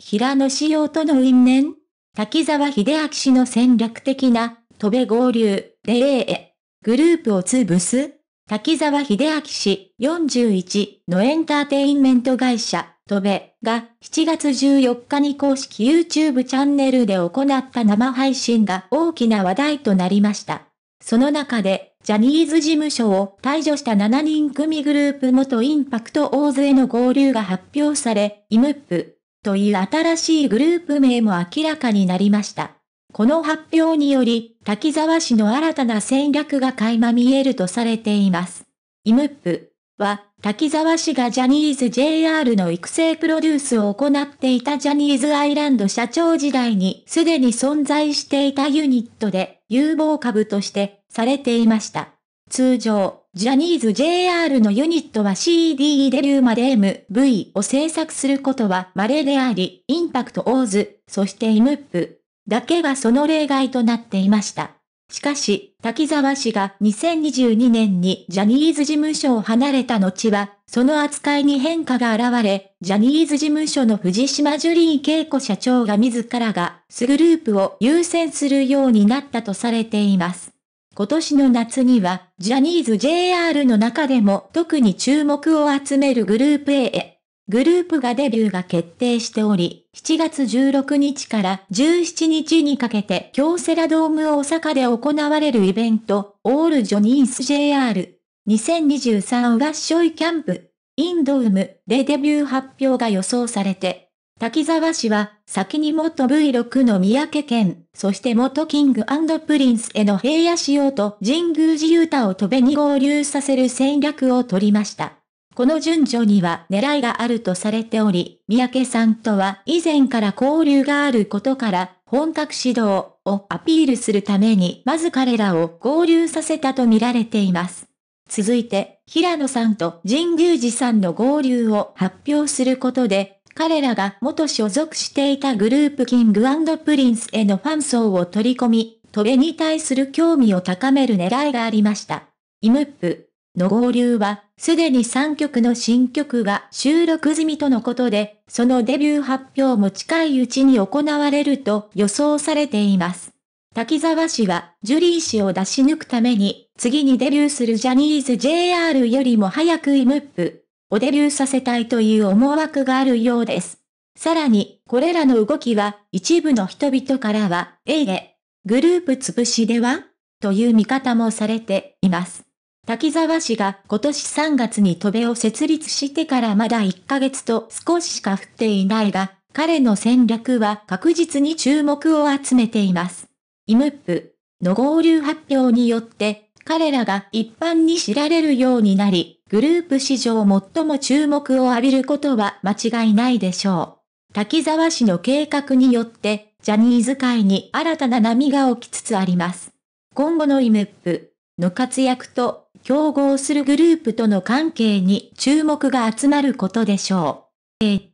平野仕様との因縁滝沢秀明氏の戦略的な、戸部合流、で A グループを潰す滝沢秀明氏41のエンターテインメント会社、戸部が7月14日に公式 YouTube チャンネルで行った生配信が大きな話題となりました。その中で、ジャニーズ事務所を退場した7人組グループ元インパクト大勢の合流が発表され、イムップという新しいグループ名も明らかになりました。この発表により、滝沢氏の新たな戦略が垣間見えるとされています。イムップは、滝沢氏がジャニーズ JR の育成プロデュースを行っていたジャニーズアイランド社長時代にすでに存在していたユニットで有望株としてされていました。通常、ジャニーズ JR のユニットは CD デリューまで MV を制作することは稀であり、インパクトオーズ、そしてイムップだけがその例外となっていました。しかし、滝沢氏が2022年にジャニーズ事務所を離れた後は、その扱いに変化が現れ、ジャニーズ事務所の藤島ジュリー恵子社長が自らが、スグループを優先するようになったとされています。今年の夏には、ジャニーズ JR の中でも特に注目を集めるグループ A へ。グループがデビューが決定しており、7月16日から17日にかけて京セラドーム大阪で行われるイベント、オールジョニーズ JR。2023ワッショイキャンプ、インドウムでデビュー発表が予想されて、滝沢氏は、先に元 V6 の三宅県、そして元キングプリンスへの平野仕様と神宮寺勇太を戸べに合流させる戦略を取りました。この順序には狙いがあるとされており、三宅さんとは以前から交流があることから、本格指導をアピールするために、まず彼らを合流させたと見られています。続いて、平野さんと神宮寺さんの合流を発表することで、彼らが元所属していたグループキングプリンスへのファン層を取り込み、トレに対する興味を高める狙いがありました。イムップの合流は、すでに3曲の新曲が収録済みとのことで、そのデビュー発表も近いうちに行われると予想されています。滝沢氏は、ジュリー氏を出し抜くために、次にデビューするジャニーズ JR よりも早くイムップをデビューさせたいという思惑があるようです。さらに、これらの動きは、一部の人々からは、えいえ、グループ潰しではという見方もされています。滝沢氏が今年3月に戸部を設立してからまだ1ヶ月と少ししか降っていないが、彼の戦略は確実に注目を集めています。イムップの合流発表によって彼らが一般に知られるようになり、グループ史上最も注目を浴びることは間違いないでしょう。滝沢氏の計画によって、ジャニーズ界に新たな波が起きつつあります。今後のイムップの活躍と、競合するグループとの関係に注目が集まることでしょう。